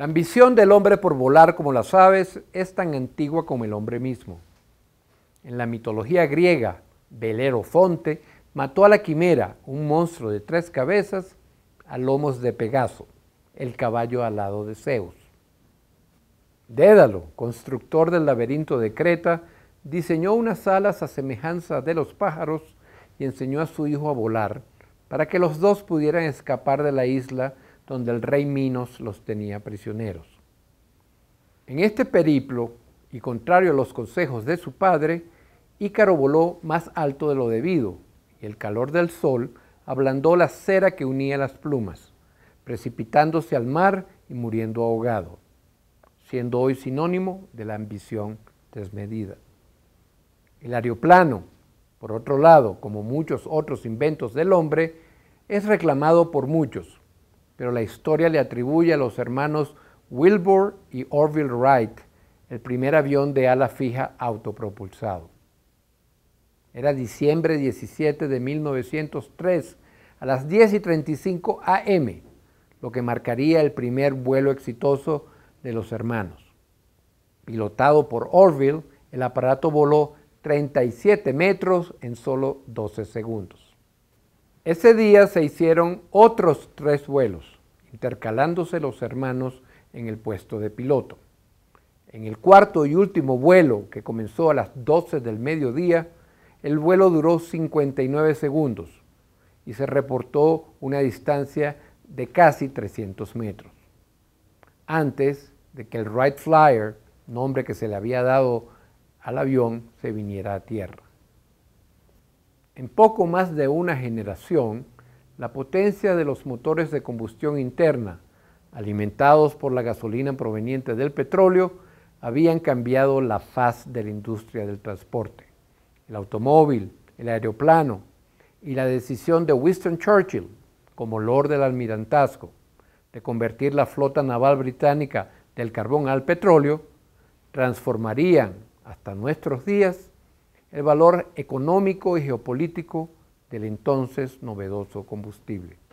La ambición del hombre por volar como las aves es tan antigua como el hombre mismo. En la mitología griega, Belerofonte mató a la quimera, un monstruo de tres cabezas, a lomos de Pegaso, el caballo alado de Zeus. Dédalo, constructor del laberinto de Creta, diseñó unas alas a semejanza de los pájaros y enseñó a su hijo a volar, para que los dos pudieran escapar de la isla donde el rey Minos los tenía prisioneros. En este periplo, y contrario a los consejos de su padre, Ícaro voló más alto de lo debido, y el calor del sol ablandó la cera que unía las plumas, precipitándose al mar y muriendo ahogado, siendo hoy sinónimo de la ambición desmedida. El aeroplano, por otro lado, como muchos otros inventos del hombre, es reclamado por muchos, pero la historia le atribuye a los hermanos Wilbur y Orville Wright el primer avión de ala fija autopropulsado. Era diciembre 17 de 1903, a las 10 y 35 am, lo que marcaría el primer vuelo exitoso de los hermanos. Pilotado por Orville, el aparato voló 37 metros en solo 12 segundos. Ese día se hicieron otros tres vuelos, intercalándose los hermanos en el puesto de piloto. En el cuarto y último vuelo, que comenzó a las 12 del mediodía, el vuelo duró 59 segundos y se reportó una distancia de casi 300 metros. Antes de que el Wright Flyer, nombre que se le había dado al avión, se viniera a tierra. En poco más de una generación, la potencia de los motores de combustión interna, alimentados por la gasolina proveniente del petróleo, habían cambiado la faz de la industria del transporte. El automóvil, el aeroplano y la decisión de Winston Churchill, como Lord del Almirantazgo, de convertir la flota naval británica del carbón al petróleo, transformarían hasta nuestros días el valor económico y geopolítico del entonces novedoso combustible.